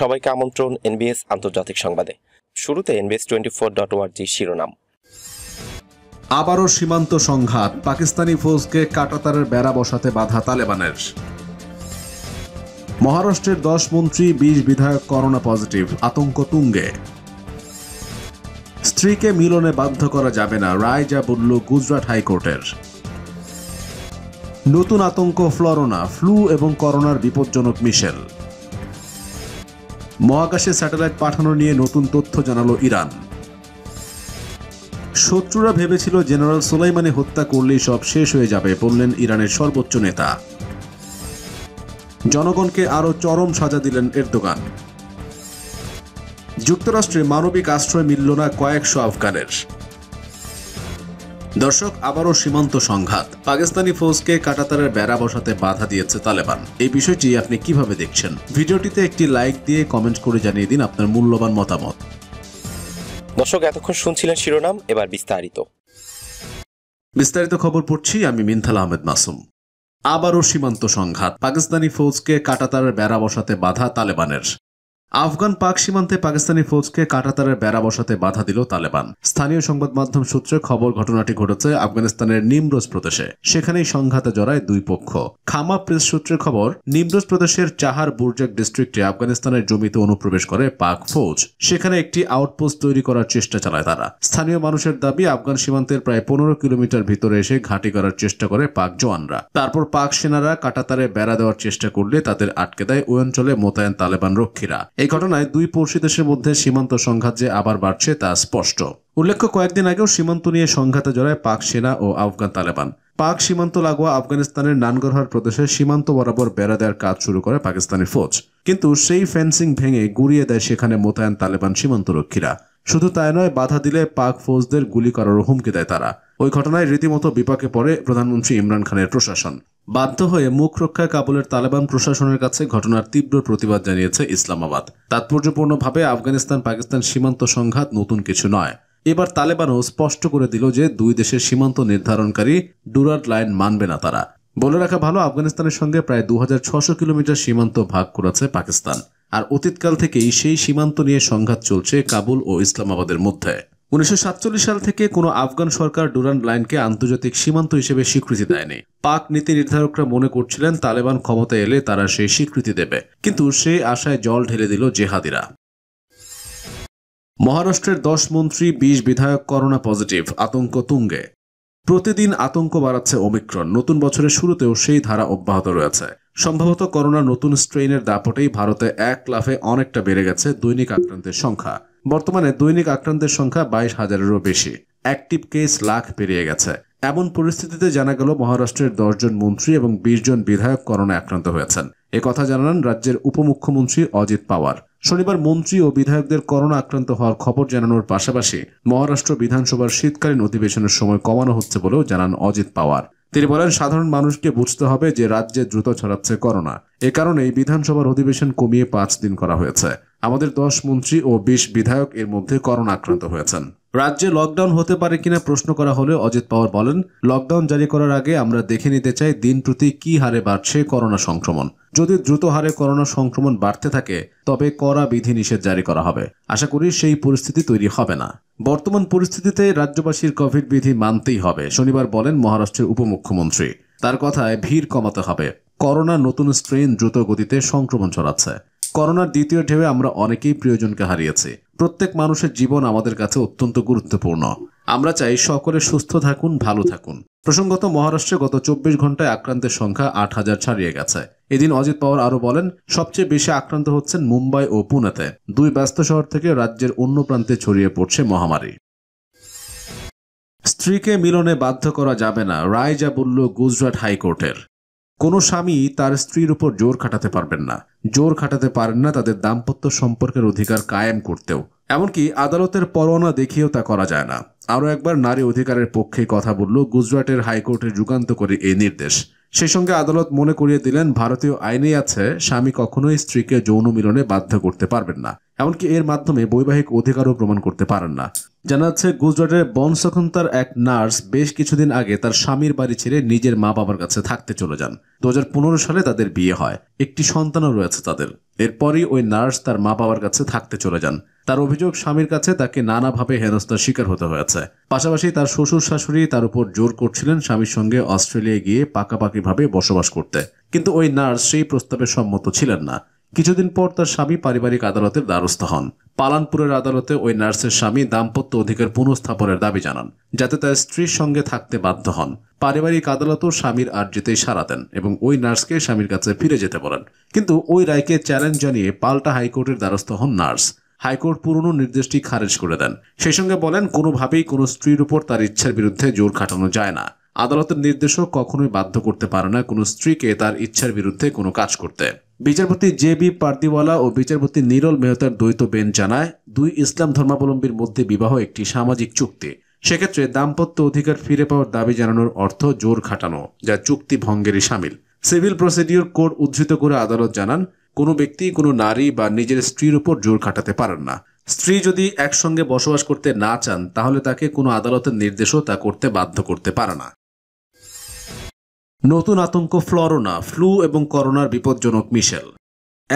সবাইকে আমন্ত্রণ এনবিএস আন্তর্জাতিক সংবাদে শুরুতে এনবিএস টোয়েন্টি ফোর ডট ওয়ার্জি শিরোনাম আবারও সীমান্ত সংঘাত পাকিস্তানি ফৌজকে কাটাতারের বেড়া বসাতে বাধা তালেবানের মহারাষ্ট্রের দশ মন্ত্রী বিশ বিধায়ক করোনা পজিটিভ আতঙ্ক তুঙ্গে স্ত্রীকে মিলনে বাধ্য করা যাবে না রায় যা বলল গুজরাট হাইকোর্টের নতুন আতঙ্ক ফ্লোরোনা ফ্লু এবং করোনার বিপজ্জনক মিশেল মহাকাশে স্যাটেলাইট পাঠানো নিয়ে নতুন তথ্য জানালো ইরান শত্রুরা ভেবেছিল জেনারেল সোলাইমানি হত্যা করলেই সব শেষ হয়ে যাবে বললেন ইরানের সর্বোচ্চ নেতা জনগণকে আরও চরম সাজা দিলেন এরদোগান যুক্তরাষ্ট্রে মানবিক আশ্রয় মিলল না কয়েকশো আফগানের দর্শক আবারও সীমান্ত সংঘাত পাকিস্তানি ফৌজকে কাটাতারের বেড়া বসাতে বাধা দিয়েছে তালেবান এই বিষয়টি আপনি কিভাবে দেখছেন ভিডিওটিতে একটি লাইক দিয়ে কমেন্ট করে জানিয়ে দিন আপনার মূল্যবান মতামত দর্শক এতক্ষণ শুনছিলেন শিরোনাম এবার বিস্তারিত বিস্তারিত খবর পড়ছি আমি মিনথাল আহমেদ মাসুম আবারও সীমান্ত সংঘাত পাকিস্তানি ফৌজকে কাটাতারের বেড়া বসাতে বাধা তালেবানের আফগান পাক সীমান্তে পাকিস্তানি ফৌজকে কাটাতারের বেড়া বসাতে বাধা দিল তালেবান স্থানীয় সংবাদ মাধ্যম সূত্রে খবর ঘটনাটি ঘটেছে আফগানিস্তানের নিমরোজ প্রদেশে সেখানেই সংঘাতে জড়ায় দুই পক্ষ খামা প্রেস সূত্রে খবর নিমরোজ প্রদেশের চাহার বুর্জাক ডিস্ট্রিক্টে আফগানিস্তানের জমিতে অনুপ্রবেশ করে পাক ফৌজ সেখানে একটি আউটপোস্ট তৈরি করার চেষ্টা চালায় তারা স্থানীয় মানুষের দাবি আফগান সীমান্তের প্রায় পনেরো কিলোমিটার ভিতরে এসে ঘাঁটি করার চেষ্টা করে পাক জওয়ানরা তারপর পাক সেনারা কাটাতারে বেড়া দেওয়ার চেষ্টা করলে তাদের আটকে দেয় ওই অঞ্চলে মোতায়েন তালেবান রক্ষীরা এই ঘটনায় দুই পড়শি দেশের মধ্যে সীমান্ত সংঘাত যে আবার বাড়ছে তা স্পষ্ট উল্লেখ্য কয়েকদিন আগেও সীমান্ত নিয়ে সংঘাতে জড়ায় পাক সেনা ও আফগান তালেবান পাক সীমান্ত লাগোয়া আফগানিস্তানের নানগরহার প্রদেশে সীমান্ত বরাবর বেড়া দেওয়ার কাজ শুরু করে পাকিস্তানি ফৌজ কিন্তু সেই ফেন্সিং ভেঙে গুড়িয়ে দেয় সেখানে মোতায়েন তালেবান সীমান্তরক্ষীরা শুধু তাই নয় বাধা দিলে পাক ফৌজদের গুলি করারও হুমকি দেয় তারা ওই ঘটনায় রীতিমতো বিপাকে পড়ে প্রধানমন্ত্রী ইমরান খানের প্রশাসন বাধ্য হয়ে মুখ রক্ষায় কাবুলের তালেবান প্রশাসনের কাছে ঘটনার তীব্র প্রতিবাদ জানিয়েছে ইসলামাবাদ তাৎপর্যপূর্ণভাবে আফগানিস্তান পাকিস্তান সীমান্ত সংঘাত নতুন কিছু নয় এবার তালেবানও স্পষ্ট করে দিল যে দুই দেশের সীমান্ত নির্ধারণকারী ডুরাড লাইন মানবে না তারা বলে রাখা ভালো আফগানিস্তানের সঙ্গে প্রায় দু কিলোমিটার সীমান্ত ভাগ করেছে পাকিস্তান আর অতীতকাল থেকেই সেই সীমান্ত নিয়ে সংঘাত চলছে কাবুল ও ইসলামাবাদের মধ্যে উনিশশো সাল থেকে কোনো আফগান সরকার ডুরান লাইনকে আন্তর্জাতিক সীমান্ত হিসেবে স্বীকৃতি দেয়নি পাক নীতি নির্ধারকরা মনে করছিলেন তালেবান ক্ষমতা এলে তারা সেই স্বীকৃতি দেবে কিন্তু সেই আশায় জল ঢেলে দিল জেহাদিরা মহারাষ্ট্রের দশ মন্ত্রী বিশ বিধায়ক করোনা পজিটিভ আতঙ্ক তুঙ্গে প্রতিদিন আতঙ্ক বাড়াচ্ছে ওমিক্রন নতুন বছরের শুরুতেও সেই ধারা অব্যাহত রয়েছে সম্ভবত করোনা নতুন স্ট্রেইনের দাপটেই ভারতে এক লাফে অনেকটা বেড়ে গেছে দৈনিক আক্রান্তের সংখ্যা বর্তমানে দৈনিক আক্রান্তের সংখ্যা বাইশ হাজারেরও বেশি অ্যাক্টিভ কেস লাখ পেরিয়ে গেছে এমন পরিস্থিতিতে জানা গেল মহারাষ্ট্রের দশজন মন্ত্রী এবং বিশ জন বিধায়ক করোনায় আক্রান্ত হয়েছেন এ কথা জানান রাজ্যের উপমুখ্যমন্ত্রী অজিত পাওয়ার শনিবার মন্ত্রী ও বিধায়কদের করোনা আক্রান্ত হওয়ার খবর জানানোর পাশাপাশি মহারাষ্ট্র বিধানসভার শীতকালীন অধিবেশনের সময় কমানো হচ্ছে বলেও জানান অজিত পাওয়ার তিনি বলেন সাধারণ মানুষকে বুঝতে হবে যে রাজ্যে দ্রুত ছড়াচ্ছে করোনা এ কারণেই বিধানসভার অধিবেশন কমিয়ে পাঁচ দিন করা হয়েছে আমাদের দশ মন্ত্রী ও বিশ বিধায়ক এর মধ্যে করোনা আক্রান্ত হয়েছেন রাজ্যে লকডাউন হতে পারে কিনা প্রশ্ন করা হলে অজিত পাওয়ার বলেন লকডাউন জারি করার আগে আমরা দেখে নিতে চাই দিন প্রতি কি হারে বাড়ছে করোনা সংক্রমণ যদি দ্রুত হারে করোনা সংক্রমণ বাড়তে থাকে তবে কড়া বিধিনিষেধ জারি করা হবে আশা করি সেই পরিস্থিতি তৈরি হবে না বর্তমান পরিস্থিতিতে রাজ্যবাসীর কোভিড বিধি মানতেই হবে শনিবার বলেন মহারাষ্ট্রের উপমুখ্যমন্ত্রী তার কথায় ভিড় কমাতে হবে করোনা নতুন স্ট্রেন দ্রুত গতিতে সংক্রমণ ছড়াচ্ছে করোনার দ্বিতীয় ঢেউয়ে আমরা অনেকেই প্রিয়জনকে হারিয়েছি প্রত্যেক মানুষের জীবন আমাদের কাছে অত্যন্ত গুরুত্বপূর্ণ আমরা চাই সকলে সুস্থ থাকুন ভালো থাকুন প্রসঙ্গত মহারাষ্ট্রে গত চব্বিশ ঘন্টায় আক্রান্তের সংখ্যা আট হাজার ছাড়িয়ে গেছে এদিন অজিত পাওয়ার আরও বলেন সবচেয়ে বেশি আক্রান্ত হচ্ছেন মুম্বাই ও পুনেতে দুই ব্যস্ত শহর থেকে রাজ্যের অন্য প্রান্তে ছড়িয়ে পড়ছে মহামারী স্ত্রীকে মিলনে বাধ্য করা যাবে না রায় যা বলল গুজরাট হাইকোর্টের কোনো স্বামী তার স্ত্রীর উপর জোর খাটাতে পারবেন না জোর খাটাতে পারেন না তাদের দাম্পত্য সম্পর্কের অধিকার কায়েম করতেও এমনকি আদালতের পরোয়ানা দেখিয়েও তা করা যায় না আরও একবার নারী অধিকারের পক্ষে কথা বলল গুজরাটের হাইকোর্টের যুগান্তকারী এই নির্দেশ সেই সঙ্গে আদালত মনে করিয়ে দিলেন ভারতীয় আইনেই আছে স্বামী কখনোই স্ত্রীকে যৌন মিলনে বাধ্য করতে পারবেন না এমনকি এর মাধ্যমে বৈবাহিক অধিকারও প্রমাণ করতে পারেন না জানা যাচ্ছে গুজরাটের বন তার এক নার্স বেশ কিছুদিন আগে তার স্বামীর বাড়ি ছেড়ে নিজের মা বাবার কাছে থাকতে চলে যান দু সালে তাদের বিয়ে হয় একটি সন্তানও রয়েছে তাদের এরপরই ওই নার্স তার মা বাবার কাছে থাকতে চলে যান তার অভিযোগ স্বামীর কাছে তাকে নানাভাবে হেনস্থার শিকার হতে হয়েছে পাশাপাশি তার শ্বশুর শাশুড়ি তার উপর জোর করছিলেন স্বামীর সঙ্গে অস্ট্রেলিয়ায় গিয়ে পাকাপাকিভাবে বসবাস করতে কিন্তু ওই নার্স সেই প্রস্তাবে সম্মত ছিলেন না কিছুদিন পর তার স্বামী পারিবারিক আদালতের দ্বারস্থ হন পালানপুরের আদালতে ওই নার্সের স্বামী দাম্পত্য অধিকার পুনঃস্থাপনের দাবি জানান যাতে তার স্ত্রীর সঙ্গে থাকতে বাধ্য হন পারিবারিক আদালতও স্বামীর আর্জিতেই সারা দেন এবং ওই নার্সকে স্বামীর কাছে ফিরে যেতে বলেন কিন্তু ওই রায়কে চ্যালেঞ্জ জানিয়ে পাল্টা হাইকোর্টের দ্বারস্থ হন নার্স হাইকোর্ট পুরনো নির্দেশটি খারিজ করে দেন সেই সঙ্গে বলেন কোনোভাবেই কোনো স্ত্রীর উপর তার ইচ্ছার বিরুদ্ধে জোর খাটানো যায় না আদালতের নির্দেশও কখনোই বাধ্য করতে পারে না কোনো স্ত্রীকে তার ইচ্ছার বিরুদ্ধে কোনো কাজ করতে বিচারপতি জে বি পার্দিওয়ালা ও বিচারপতি নিরল মেহতার দ্বৈত বেঞ্চ জানায় দুই ইসলাম ধর্মাবলম্বীর মধ্যে বিবাহ একটি সামাজিক চুক্তি সেক্ষেত্রে দাম্পত্য অধিকার ফিরে পাওয়ার দাবি জানানোর অর্থ জোর খাটানো যা চুক্তি ভঙ্গেরই সামিল সিভিল প্রসিডিওর কোড উদ্ধৃত করে আদালত জানান কোনো ব্যক্তি কোনো নারী বা নিজের স্ত্রীর উপর জোর খাটাতে পারেন না স্ত্রী যদি একসঙ্গে বসবাস করতে না চান তাহলে তাকে কোনো আদালতের নির্দেশও তা করতে বাধ্য করতে পারে না নতুন আতঙ্ক ফ্লোরোনা ফ্লু এবং করোনার বিপজ্জনক মিশেল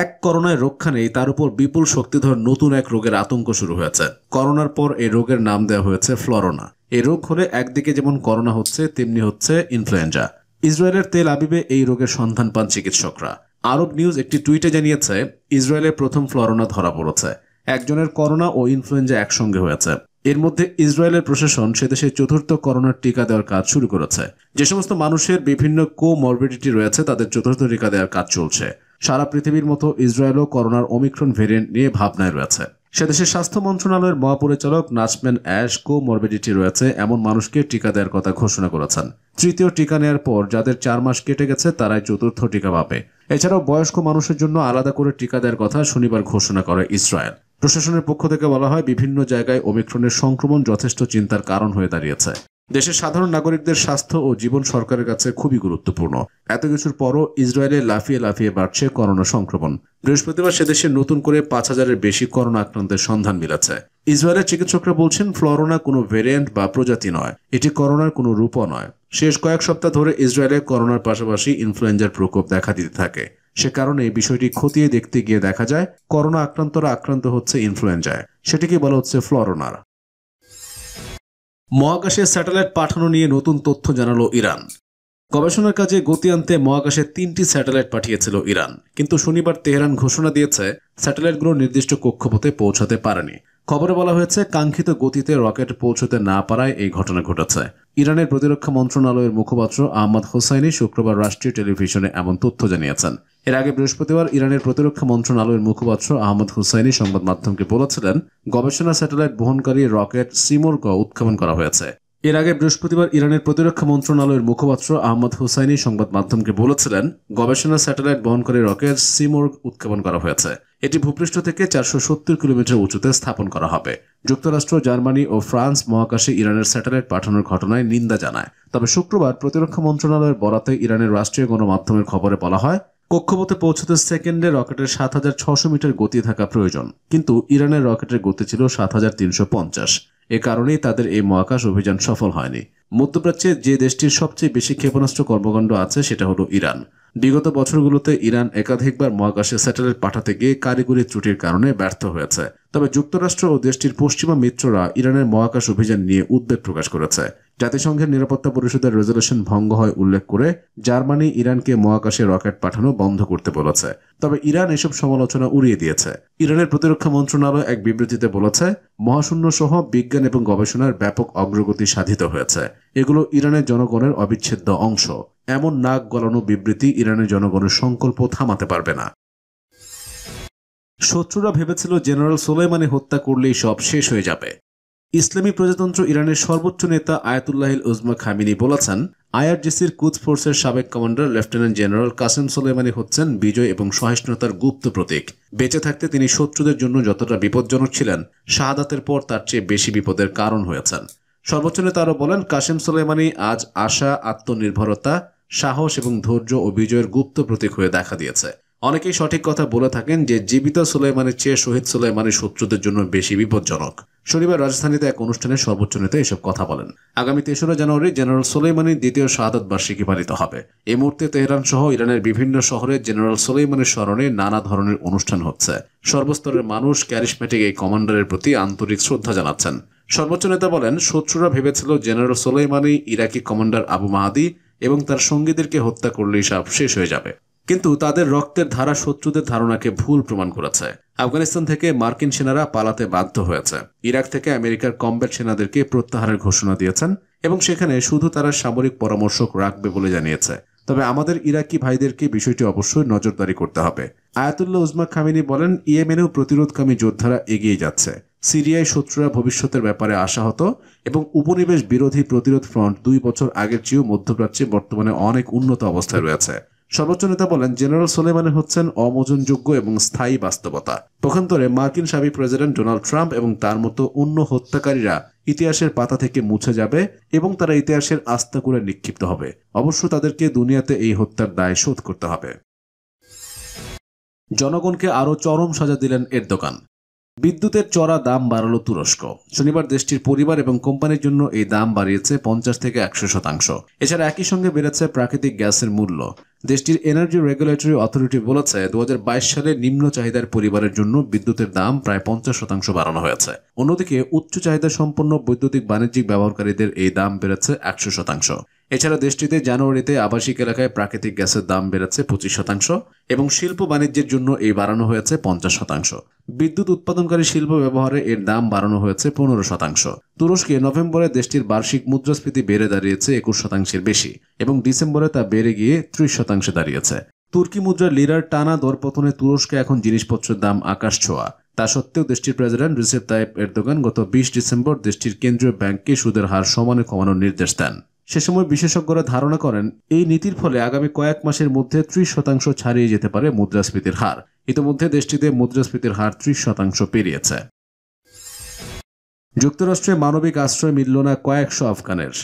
এক করোনায় রক্ষা নেই তার উপর বিপুল শক্তিধর নতুন এক রোগের আতঙ্ক শুরু হয়েছে করোনার পর এই রোগের নাম দেওয়া হয়েছে ফ্লোরোনা এই রোগ হলে একদিকে যেমন করোনা হচ্ছে তেমনি হচ্ছে ইনফ্লুয়েঞ্জা ইসরায়েলের তেল আবিবে এই রোগের সন্ধান পান চিকিৎসকরা আরব নিউজ একটি টুইটে জানিয়েছে ইসরায়েলের প্রথম ফ্লোরোনা ধরা পড়েছে একজনের করোনা ও ইনফ্লুয়েঞ্জা একসঙ্গে হয়েছে এর মধ্যে ইসরায়েলের প্রশাসন সে দেশে চতুর্থ করোনার টিকা দেওয়ার কাজ শুরু করেছে যে সমস্ত মানুষের বিভিন্ন কোমরবিডিটি রয়েছে তাদের চতুর্থ টিকা দেওয়ার কাজ চলছে সারা পৃথিবীর মতো ইসরায়েলও করোনার অমিক্রন ভেরিয়েন্ট নিয়ে ভাবনায় রয়েছে সে দেশের স্বাস্থ্য মন্ত্রণালয়ের মহাপরিচালক নাচমেন অ্যাশ কোমরবিডিটি রয়েছে এমন মানুষকে টিকা দেওয়ার কথা ঘোষণা করেছেন তৃতীয় টিকা নেওয়ার পর যাদের চার মাস কেটে গেছে তারাই চতুর্থ টিকা পাবে এছাড়াও বয়স্ক মানুষের জন্য আলাদা করে টিকা দেওয়ার কথা শনিবার ঘোষণা করে ইসরায়েল প্রশাসনের পক্ষ থেকে বলা হয় বিভিন্ন জায়গায় অমিক্রনের সংক্রমণ যথেষ্ট চিন্তার কারণ হয়ে দাঁড়িয়েছে দেশের সাধারণ নাগরিকদের স্বাস্থ্য ও জীবন সরকারের কাছে খুবই গুরুত্বপূর্ণ এত কিছুর পরও ইসরায়েলে লাফিয়ে লাফিয়ে বাড়ছে করোনা সংক্রমণ বৃহস্পতিবার সেদেশে নতুন করে পাঁচ হাজারের বেশি করোনা আক্রান্তের সন্ধান মিলেছে ইসরায়েলের চিকিৎসকরা বলছেন ফ্লোরোনা কোনো ভেরিয়েন্ট বা প্রজাতি নয় এটি করোনার কোনো রূপও নয় শেষ কয়েক সপ্তাহ ধরে ইসরায়েলে করোনার পাশাপাশি ইনফ্লুয়েঞ্জার প্রকোপ দেখা দিতে থাকে সে কারণে এই বিষয়টি খতিয়ে দেখতে গিয়ে দেখা যায় করোনা আক্রান্তরা আক্রান্ত হচ্ছে ইনফ্লুয়েঞ্জায় সেটিকে বলা হচ্ছে ফ্লোরোনার মহাকাশে স্যাটেলাইট পাঠানো নিয়ে নতুন তথ্য জানাল ইরান গবেষণার কাজে গতি আনতে মহাকাশে তিনটি স্যাটেলাইট পাঠিয়েছিল ইরান কিন্তু শনিবার তেহরান ঘোষণা দিয়েছে স্যাটেলাইটগুলো নির্দিষ্ট কক্ষপথে পৌঁছাতে পারেনি খবরে বলা হয়েছে কাঙ্ক্ষিত গতিতে রকেট পৌঁছতে না পারায় এই ঘটনা ঘটেছে ইরানের প্রতিরক্ষা মন্ত্রণালয়ের মুখপাত্র আহমদ হোসাইনি শুক্রবার রাষ্ট্রীয় টেলিভিশনে এমন তথ্য জানিয়েছেন এর আগে বৃহস্পতিবার ইরানের প্রতিরক্ষা মন্ত্রণালয়ের মুখপাত্র আহমদ হুসাইনি সংবাদ মাধ্যমকে বলেছিলেন গবেষণা স্যাটেলাইট বহনকারী রকেট সিমোর্ক উৎক্ষেপণ করা হয়েছে এর আগে বৃহস্পতিবার ইরানের প্রতিরক্ষা মন্ত্রণালয়ের মুখপাত্র আহমদ হুসাইনি সংবাদ মাধ্যমকে বলেছিলেন গবেষণা স্যাটেলাইট বহনকারী রকেট সিমোর্গ উৎক্ষেপণ করা হয়েছে এটি ভূপৃষ্ঠ থেকে চারশো কিলোমিটার উঁচুতে স্থাপন করা হবে যুক্তরাষ্ট্র জার্মানি ও ফ্রান্স মহাকাশে ইরানের স্যাটেলাইট পাঠানোর ঘটনায় নিন্দা জানায় তবে শুক্রবার প্রতিরক্ষা মন্ত্রণালয়ের বরাতে ইরানের রাষ্ট্রীয় গণমাধ্যমের খবরে বলা হয় কক্ষপথে পৌঁছতে সেকেন্ডে রকেটের সাত হাজার ছশো মিটার গতি থাকা প্রয়োজন কিন্তু ইরানের রকেটের গতি ছিল সাত হাজার তিনশো পঞ্চাশ এ কারণেই তাদের এই মহাকাশ অভিযান সফল হয়নি মধ্যপ্রাচ্যে যে দেশটির সবচেয়ে বেশি ক্ষেপণাস্ত্র কর্মকাণ্ড আছে সেটা হলো ইরান বিগত বছরগুলোতে ইরান একাধিকবার মহাকাশে স্যাটেলাইট পাঠাতে গিয়ে কারিগরি ত্রুটির কারণে ব্যর্থ হয়েছে তবে যুক্তরাষ্ট্র ও দেশটির পশ্চিমা মিত্ররা ইরানের মহাকাশ অভিযান নিয়ে উদ্বেগ প্রকাশ করেছে জাতিসংঘের নিরাপত্তা পরিষদের রেজলেশন ভঙ্গ হয় উল্লেখ করে জার্মানি ইরানকে মহাকাশে রকেট পাঠানো বন্ধ করতে বলেছে তবে ইরান এসব সমালোচনা উড়িয়ে দিয়েছে ইরানের প্রতিরক্ষা মন্ত্রণালয় এক বিবৃতিতে বলেছে মহাশূন্য সহ বিজ্ঞান এবং গবেষণার ব্যাপক অগ্রগতি সাধিত হয়েছে এগুলো ইরানের জনগণের অবিচ্ছেদ্য অংশ এমন নাক গলানো বিবৃতি ইরানের জনগণের সংকল্প থামাতে পারবে না শত্রুরা ভেবেছিল জেনারেল সোলেমানি হত্যা করলেই সব শেষ হয়ে যাবে ইসলামী প্রজাতন্ত্র ইরানের সর্বোচ্চ নেতা আয়াতুল্লাহিল উজমা খামিনি বলেছেন আইআরজিসির কুদ ফোর্সের সাবেক commander lieutenant general Qasem Soleimani হচ্ছেন বিজয় এবং সহিষ্ণুতার গুপ্ত প্রতীক বেঁচে থাকতে তিনি শত্রুদের জন্য যতটা বিপজ্জনক ছিলেন শাহাদাতের পর তার চেয়ে বেশি বিপদের কারণ হয়েছেন সর্বোচ্চ নেতা আরও বলেন কাসেম সোলেমানি আজ আশা আত্মনির্ভরতা সাহস এবং ধৈর্য ও বিজয়ের গুপ্ত প্রতীক হয়ে দেখা দিয়েছে অনেকেই সঠিক কথা বলে থাকেন যে জীবিত সোলেমানের চেয়ে শহীদ সোলেমানি শত্রুদের জন্য বেশি বিপজ্জনক শনিবার রাজধানীতে এক অনুষ্ঠানে সর্বোচ্চ নেতা এসব কথা বলেন আগামী তেসরা জানুয়ারি জেনারেল সোলেমানির দ্বিতীয় শাহাদত বার্ষিকী পালিত হবে এ মুহূর্তে তেহরান সহ ইরানের বিভিন্ন শহরে জেনারেল সোলেমানির স্মরণে নানা ধরনের অনুষ্ঠান হচ্ছে সর্বস্তরের মানুষ ক্যারিসম্যাটিক এই কমান্ডারের প্রতি আন্তরিক শ্রদ্ধা জানাচ্ছেন সর্বোচ্চ নেতা বলেন শত্রুরা ভেবেছিল general Soleimani Iraqi commander Abu Mahdi এবং তার সঙ্গীদেরকে হত্যা করলেই সব শেষ হয়ে যাবে কিন্তু তাদের রক্তের ধারা শত্রুদের ধারণাকে ভুল প্রমাণ করেছে আফগানিস্তান থেকে মার্কিন সেনারা পালাতে বাধ্য হয়েছে ইরাক থেকে আমেরিকার কমব্যাট সেনাদেরকে প্রত্যাহারের ঘোষণা দিয়েছেন এবং সেখানে শুধু তারা সামরিক পরামর্শক রাখবে বলে জানিয়েছে তবে আমাদের ইরাকি ভাইদেরকে বিষয়টি অবশ্যই নজরদারি করতে হবে আয়াতুল্লাহ উজমা খামিনি বলেন ইয়েমেনেও প্রতিরোধকামী যোদ্ধারা এগিয়ে যাচ্ছে সিরিয়ায় শত্রুরা ভবিষ্যতের ব্যাপারে আশাহত এবং উপনিবেশ বিরোধী প্রতিরোধ ফ্রন্ট দুই বছর আগের চেয়েও মধ্যপ্রাচ্যে বর্তমানে অনেক উন্নত অবস্থায় রয়েছে সর্বোচ্চ নেতা বলেন জেনারেল সোলেমানের হচ্ছেন অমোজনযোগ্য এবং স্থায়ী বাস্তবতা পক্ষান্তরে মার্কিন সাবেক প্রেসিডেন্ট ডোনাল্ড ট্রাম্প এবং তার মতো অন্য হত্যাকারীরা ইতিহাসের পাতা থেকে মুছে যাবে এবং তারা ইতিহাসের আস্থা করে নিক্ষিপ্ত হবে অবশ্য তাদেরকে দুনিয়াতে এই হত্যার দায় শোধ করতে হবে জনগণকে আরও চরম সাজা দিলেন এর দোকান বিদ্যুতের চড়া দাম বাড়ালো তুরস্ক শনিবার দেশটির পরিবার এবং কোম্পানির জন্য এই দাম বাড়িয়েছে পঞ্চাশ থেকে একশো শতাংশ এছাড়া একই সঙ্গে বেড়েছে প্রাকৃতিক গ্যাসের মূল্য দেশটির এনার্জি রেগুলেটরি অথরিটি বলেছে দু সালে নিম্ন চাহিদার পরিবারের জন্য বিদ্যুতের দাম প্রায় পঞ্চাশ শতাংশ বাড়ানো হয়েছে অন্যদিকে উচ্চ চাহিদা সম্পন্ন বৈদ্যুতিক বাণিজ্যিক ব্যবহারকারীদের এই দাম বেড়েছে একশো শতাংশ এছাড়া দেশটিতে জানুয়ারিতে আবাসিক এলাকায় প্রাকৃতিক গ্যাসের দাম বেড়েছে পঁচিশ শতাংশ এবং শিল্প বাণিজ্যের জন্য এই বাড়ানো হয়েছে পঞ্চাশ শতাংশ বিদ্যুৎ উৎপাদনকারী শিল্প ব্যবহারে এর দাম বাড়ানো হয়েছে পনেরো শতাংশ তুরস্কে নভেম্বরে দেশটির বার্ষিক মুদ্রাস্ফীতি বেড়ে দাঁড়িয়েছে একুশ শতাংশের বেশি এবং ডিসেম্বরে তা বেড়ে গিয়ে ত্রিশ শতাংশে দাঁড়িয়েছে তুর্কি মুদ্রা লিরার টানা দরপতনে তুরস্কে এখন জিনিসপত্রের দাম আকাশ ছোঁয়া তা সত্ত্বেও দেশটির প্রেসিডেন্ট রিসেপ তাইপ এরদোগান গত বিশ ডিসেম্বর দেশটির কেন্দ্রীয় ব্যাংককে সুদের হার সমানে কমানোর নির্দেশ দেন সে সময় বিশেষজ্ঞরা ধারণা করেন এই নীতির ফলে আগামী কয়েক মাসের মধ্যে ত্রিশ শতাংশ ছাড়িয়ে যেতে পারে মুদ্রাস্ফীতির হার ইতিমধ্যে দেশটিতে মুদ্রাস্ফীতির হার ত্রিশ শতাংশ পেরিয়েছে যুক্তরাষ্ট্রে মানবিক আশ্রয় মিলল না কয়েকশো আফগানের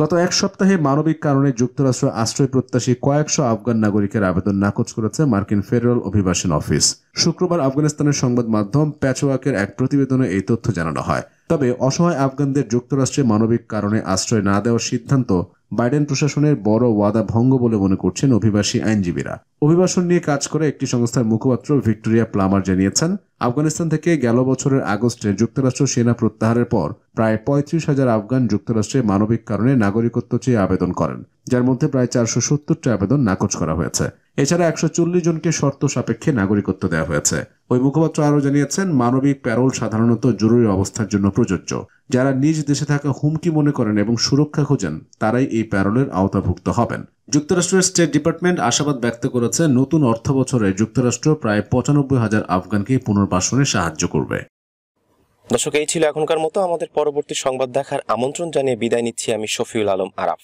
গত এক সপ্তাহে মানবিক কারণে যুক্তরাষ্ট্র আশ্রয় প্রত্যাশী কয়েকশো আফগান নাগরিকের আবেদন নাকচ করেছে মার্কিন ফেডারেল অভিবাসন অফিস শুক্রবার আফগানিস্তানের সংবাদ মাধ্যম প্যাচওয়াকের এক প্রতিবেদনে এই তথ্য জানানো হয় তবে অসহায় আফগানদের যুক্তরাষ্ট্রে মানবিক কারণে আশ্রয় না দেওয়ার সিদ্ধান্ত বাইডেন প্রশাসনের বড় ওয়াদা ভঙ্গ বলে মনে করছেন অভিবাসী আইনজীবীরা অভিবাসন নিয়ে কাজ করে একটি সংস্থার মুখপাত্র ভিক্টোরিয়া প্লামার জানিয়েছেন আফগানিস্তান থেকে গেল বছরের আগস্টে যুক্তরাষ্ট্র সেনা প্রত্যাহারের পর প্রায় পঁয়ত্রিশ হাজার আফগান যুক্তরাষ্ট্রে মানবিক কারণে নাগরিকত্ব চেয়ে আবেদন করেন যার মধ্যে প্রায় চারশো সত্তরটি আবেদন নাকচ করা হয়েছে এছাড়া একশো চল্লিশ জনকে শর্ত সাপেক্ষে নাগরিকত্ব দেওয়া হয়েছে ওই মুখপাত্র আরও জানিয়েছেন মানবিক প্যারোল সাধারণত জরুরি অবস্থার জন্য প্রযোজ্য যারা নিজ দেশে থাকা হুমকি মনে করেন এবং সুরক্ষা খোঁজেন তারাই এই প্যারোলের আওতাভুক্ত হবেন যুক্তরাষ্ট্রের স্টেট ডিপার্টমেন্ট আশাবাদ ব্যক্ত করেছে নতুন অর্থ বছরে যুক্তরাষ্ট্র প্রায় পঁচানব্বই হাজার আফগানকে পুনর্বাসনে সাহায্য করবে দর্শক এই ছিল এখনকার মতো আমাদের পরবর্তী সংবাদ দেখার আমন্ত্রণ জানিয়ে বিদায় নিচ্ছি আমি শফিউল আলম আরাফ